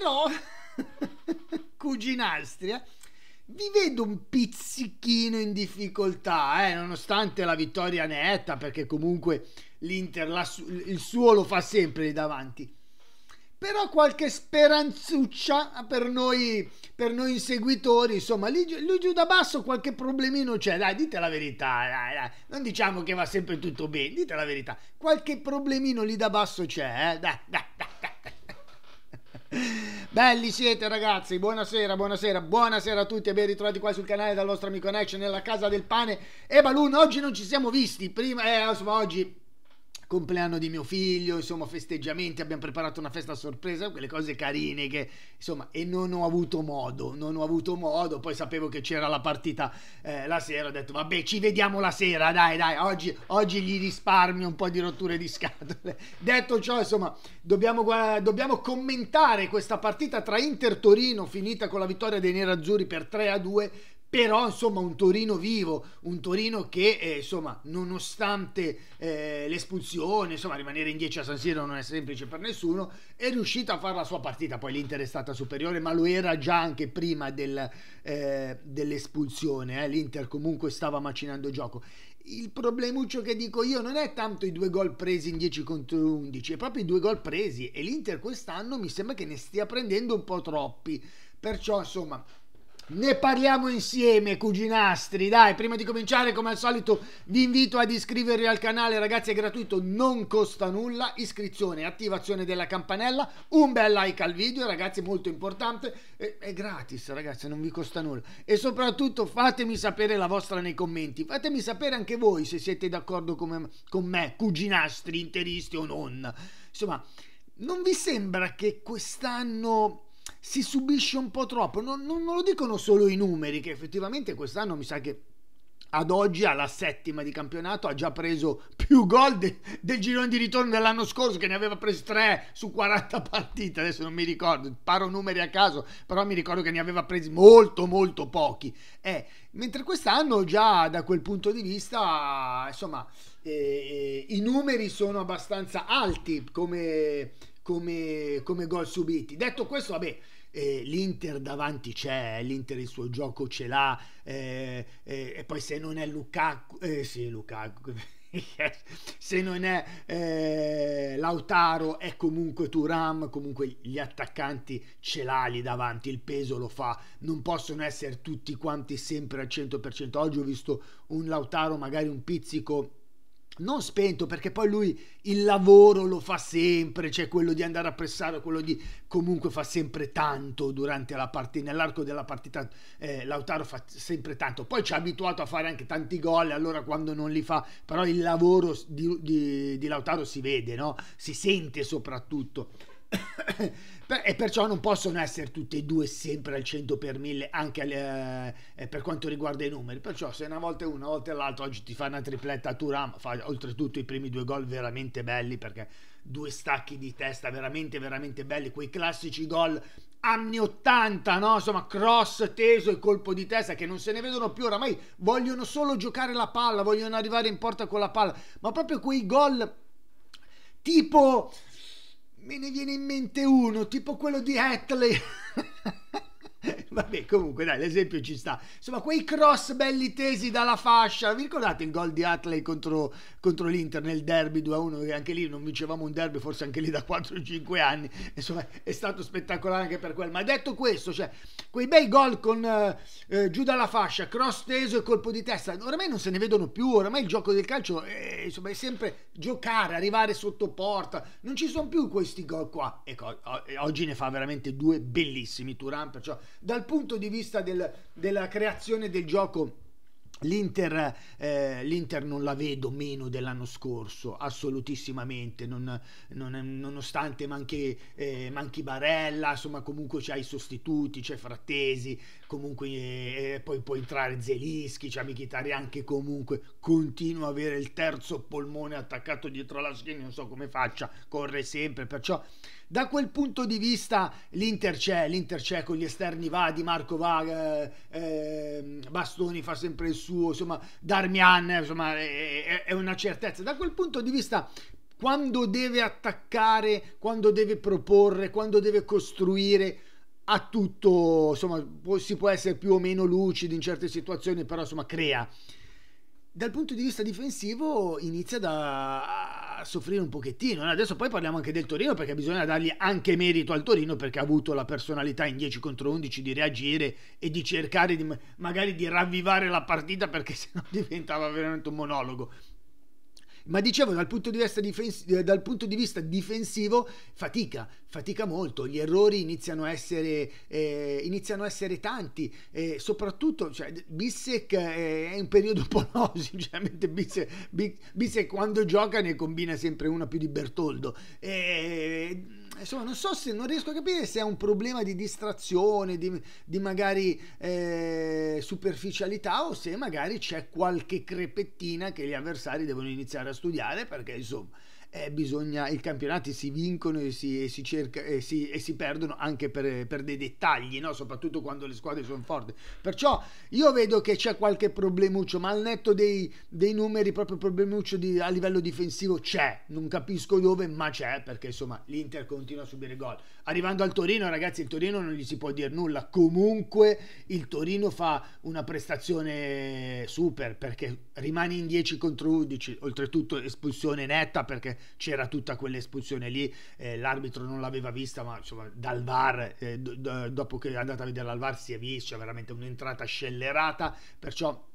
però Cuginastria eh, vi vedo un pizzichino in difficoltà, eh, nonostante la vittoria netta, perché comunque l'Inter la, il suo lo fa sempre lì davanti. Però qualche speranzuccia per noi, per noi inseguitori, insomma, lì, lì, giù da basso qualche problemino c'è, dai, dite la verità, dai, dai. non diciamo che va sempre tutto bene, dite la verità, qualche problemino lì da basso c'è, eh? dai, dai. Belli siete ragazzi, buonasera, buonasera, buonasera a tutti e ben ritrovati qua sul canale dal nostro amico Action nella casa del pane e Balloon. Oggi non ci siamo visti, prima, eh, insomma oggi compleanno di mio figlio, insomma festeggiamenti, abbiamo preparato una festa a sorpresa, quelle cose carine che insomma e non ho avuto modo, non ho avuto modo, poi sapevo che c'era la partita eh, la sera, ho detto vabbè ci vediamo la sera, dai dai, oggi, oggi gli risparmio un po' di rotture di scatole. Detto ciò insomma dobbiamo, dobbiamo commentare questa partita tra Inter Torino finita con la vittoria dei nerazzurri per 3 a 2 però insomma un Torino vivo, un Torino che eh, insomma nonostante eh, l'espulsione, insomma rimanere in 10 a San Siro non è semplice per nessuno, è riuscito a fare la sua partita, poi l'Inter è stata superiore ma lo era già anche prima del, eh, dell'espulsione, eh. l'Inter comunque stava macinando il gioco. Il problemuccio che dico io non è tanto i due gol presi in 10 contro 11, è proprio i due gol presi e l'Inter quest'anno mi sembra che ne stia prendendo un po' troppi, perciò insomma ne parliamo insieme, cuginastri. Dai, prima di cominciare, come al solito, vi invito ad iscrivervi al canale, ragazzi, è gratuito, non costa nulla. Iscrizione, attivazione della campanella, un bel like al video, ragazzi, molto importante. È, è gratis, ragazzi, non vi costa nulla. E soprattutto fatemi sapere la vostra nei commenti. Fatemi sapere anche voi se siete d'accordo con me, cuginastri, interisti o non. Insomma, non vi sembra che quest'anno si subisce un po' troppo. Non, non, non lo dicono solo i numeri, che effettivamente quest'anno mi sa che ad oggi alla settima di campionato ha già preso più gol de- del girone di ritorno dell'anno scorso che ne aveva presi 3 su 40 partite adesso non mi ricordo, paro numeri a caso però mi ricordo che ne aveva presi molto molto pochi eh, mentre quest'anno già da quel punto di vista insomma eh, eh i numeri sono abbastanza alti come, come, come gol subiti detto questo vabbè eh, l'Inter davanti c'è, l'Inter il suo gioco ce l'ha, eh, eh, e poi se non è Lukaku, eh, sì Lukaku, se non è eh, Lautaro è comunque Turam, comunque gli attaccanti ce l'ha lì davanti, il peso lo fa, non possono essere tutti quanti sempre al 100%, oggi ho visto un Lautaro magari un pizzico non spento perché poi lui il lavoro lo fa sempre, cioè quello di andare a pressare, quello di comunque fa sempre tanto durante la partita, nell'arco della partita eh, Lautaro fa sempre tanto, poi ci ha abituato a fare anche tanti gol, allora quando non li fa, però il lavoro di, di, di Lautaro si vede, no? si sente soprattutto e perciò non possono essere tutte e due sempre al 100 per 1000 anche alle, eh, per quanto riguarda i numeri perciò se una volta è una, una volta è l'altra oggi ti fa una tripletta a Turam fa oltretutto i primi due gol veramente belli perché due stacchi di testa veramente veramente belli quei classici gol anni 80 no insomma cross teso e colpo di testa che non se ne vedono più oramai vogliono solo giocare la palla vogliono arrivare in porta con la palla ma proprio quei gol tipo Me ne viene in mente uno, tipo quello di Hatley. Vabbè, comunque, dai, l'esempio ci sta. Insomma, quei cross belli tesi dalla fascia. Vi ricordate il gol di Atley contro, contro l'Inter nel derby 2-1? Anche lì non vincevamo un derby, forse anche lì da 4-5 anni. Insomma, è stato spettacolare anche per quello. Ma detto questo, cioè, quei bei gol con eh, eh, giù dalla fascia, cross teso e colpo di testa, oramai non se ne vedono più. Oramai il gioco del calcio è, insomma, è sempre giocare, arrivare sotto porta. Non ci sono più questi gol qua. Ecco, oggi ne fa veramente due bellissimi. Turan, perciò dal punto di vista del, della creazione del gioco L'Inter, eh, L'Inter, non la vedo meno dell'anno scorso, assolutissimamente, non, non, nonostante manchi, eh, manchi, Barella, insomma comunque c'hai i sostituti, c'è Frattesi, comunque eh, eh, poi può entrare Zelischi, c'è Michitari anche comunque continua a avere il terzo polmone attaccato dietro la schiena, non so come faccia, corre sempre, perciò da quel punto di vista l'Inter c'è, l'Inter c'è con gli esterni va, Di Marco va, eh, eh, Bastoni fa sempre il suo, insomma Darmian insomma, è, è una certezza. Da quel punto di vista quando deve attaccare, quando deve proporre, quando deve costruire a tutto, insomma, si può essere più o meno lucidi in certe situazioni, però insomma crea. Dal punto di vista difensivo inizia da, soffrire un pochettino. Adesso poi parliamo anche del Torino perché bisogna dargli anche merito al Torino perché ha avuto la personalità in 10 contro 11 di reagire e di cercare di, magari di ravvivare la partita perché sennò diventava veramente un monologo. Ma dicevo, dal punto di vista, difensivo, eh, dal punto di vista difensivo fatica, fatica molto, gli errori iniziano a essere, eh, iniziano a essere tanti, eh, soprattutto cioè, Bissek eh, è in periodo polosio, cioè, sinceramente Bissek, Bissek, quando gioca ne combina sempre una più di Bertoldo. Eh, insomma non so se non riesco a capire se è un problema di distrazione, di, di magari eh, superficialità o se magari c'è qualche crepettina che gli avversari devono iniziare a studiare perché insomma eh, bisogna, i campionati si vincono e si, e si, cerca, e si, e si perdono anche per, per dei dettagli, no? soprattutto quando le squadre sono forti. Perciò io vedo che c'è qualche problemuccio, ma al netto dei, dei numeri, proprio problemuccio di, a livello difensivo c'è, non capisco dove, ma c'è perché insomma l'Inter continua a subire gol. Arrivando al Torino, ragazzi, il Torino non gli si può dire nulla, comunque il Torino fa una prestazione super perché rimane in 10 contro 11, oltretutto espulsione netta perché c'era tutta quell'espulsione lì, eh, l'arbitro non l'aveva vista, ma insomma dal VAR, eh, do, dopo che è andata a vedere al VAR si è vista, veramente un'entrata scellerata, perciò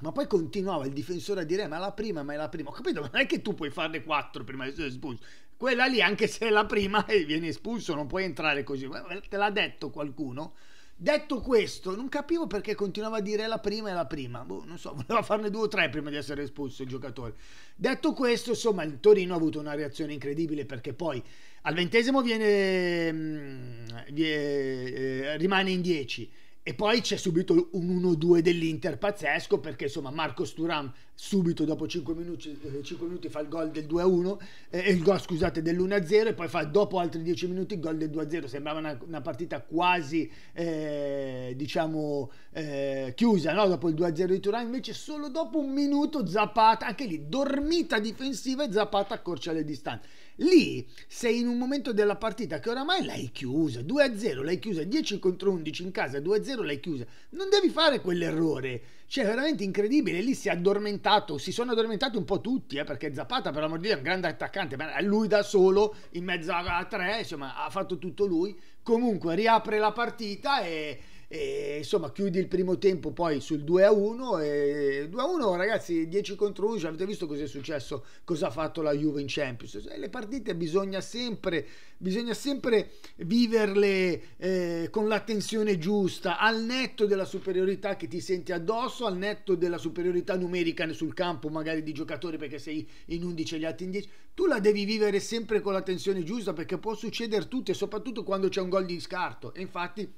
ma poi continuava il difensore a dire: Ma è la prima, ma è la prima. Ho capito, ma non è che tu puoi farne quattro prima di essere espulso. Quella lì, anche se è la prima e viene espulso, non puoi entrare così. te l'ha detto qualcuno? Detto questo, non capivo perché continuava a dire la prima e la prima. Boh, non so, voleva farne due o tre prima di essere espulso il giocatore. Detto questo, insomma, il Torino ha avuto una reazione incredibile perché poi al ventesimo viene, mm, eh, rimane in 10 e poi c'è subito un 1-2 dell'Inter pazzesco perché insomma Marco Sturam subito dopo 5 minuti, 5 eh, minuti fa il gol del 2-1 eh, il gol scusate dell'1-0 e poi fa dopo altri 10 minuti il gol del 2-0 sembrava una, una partita quasi eh, diciamo eh, chiusa no? dopo il 2-0 di Turan invece solo dopo un minuto Zapata anche lì dormita difensiva e Zapata accorcia le distanze Lì sei in un momento della partita che oramai l'hai chiusa, 2-0 l'hai chiusa, 10 contro 11 in casa, 2-0 l'hai chiusa. Non devi fare quell'errore, cioè è veramente incredibile, lì si è addormentato, si sono addormentati un po' tutti, eh, perché Zapata per l'amor di Dio è un grande attaccante, ma lui da solo in mezzo a tre, insomma ha fatto tutto lui. Comunque riapre la partita e e, insomma, chiudi il primo tempo poi sul 2 a 1. E 2 a 1, ragazzi, 10 contro 11. Avete visto cosa è successo? Cosa ha fatto la Juve in Champions? Eh, le partite bisogna sempre, bisogna sempre viverle eh, con l'attenzione giusta, al netto della superiorità che ti senti addosso, al netto della superiorità numerica sul campo, magari di giocatori perché sei in 11 e gli altri in 10. Tu la devi vivere sempre con l'attenzione giusta perché può succedere tutto e soprattutto quando c'è un gol di scarto. E infatti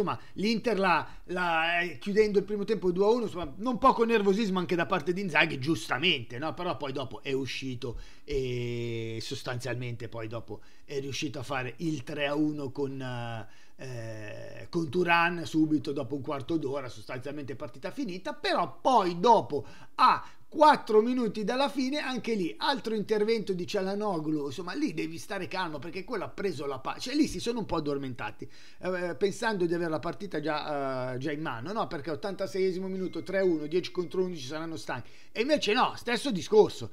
insomma l'Inter la, la, eh, chiudendo il primo tempo 2-1 insomma non poco nervosismo anche da parte di Inzaghi giustamente no? però poi dopo è uscito e sostanzialmente poi dopo è riuscito a fare il 3-1 con, eh, eh, con Turan subito dopo un quarto d'ora sostanzialmente partita finita però poi dopo ha 4 minuti dalla fine, anche lì, altro intervento di Cialanoglu, insomma lì devi stare calmo perché quello ha preso la pace, cioè lì si sono un po' addormentati, eh, eh, pensando di avere la partita già, eh, già in mano, no? Perché 86 minuto, 3-1, 10 contro 11 saranno stanchi, e invece no, stesso discorso.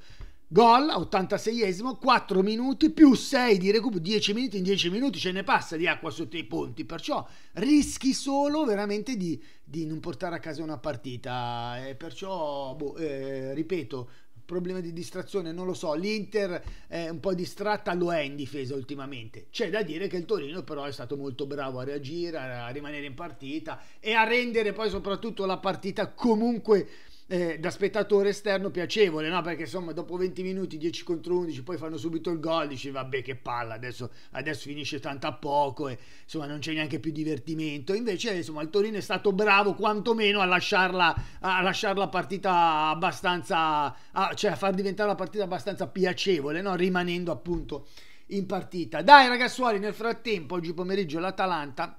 Gol, 86esimo, 4 minuti più 6 di recupero, 10 minuti in 10 minuti ce ne passa di acqua sotto i ponti, perciò rischi solo veramente di, di non portare a casa una partita, e perciò, boh, eh, ripeto, problema di distrazione, non lo so, l'Inter è un po' distratta, lo è in difesa ultimamente, c'è da dire che il Torino però è stato molto bravo a reagire, a rimanere in partita e a rendere poi soprattutto la partita comunque eh, da spettatore esterno piacevole, no? Perché insomma dopo 20 minuti 10 contro 11 poi fanno subito il gol, dici vabbè che palla, adesso, adesso finisce tanto a poco e insomma non c'è neanche più divertimento. Invece insomma il Torino è stato bravo quantomeno a lasciarla, a lasciarla partita abbastanza, a, cioè a far diventare la partita abbastanza piacevole, no? Rimanendo appunto in partita. Dai ragazzuoli, nel frattempo oggi pomeriggio l'Atalanta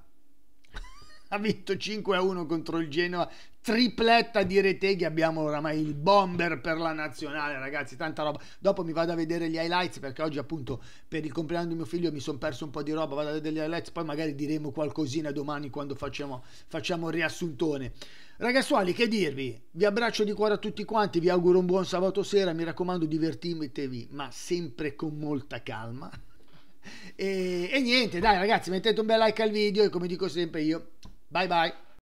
ha vinto 5 a 1 contro il Genoa tripletta di reteghi abbiamo oramai il bomber per la nazionale ragazzi tanta roba dopo mi vado a vedere gli highlights perché oggi appunto per il compleanno di mio figlio mi sono perso un po' di roba vado a vedere gli highlights poi magari diremo qualcosina domani quando facciamo, facciamo il riassuntone ragazzuoli che dirvi vi abbraccio di cuore a tutti quanti vi auguro un buon sabato sera mi raccomando divertitevi ma sempre con molta calma e, e niente dai ragazzi mettete un bel like al video e come dico sempre io bye bye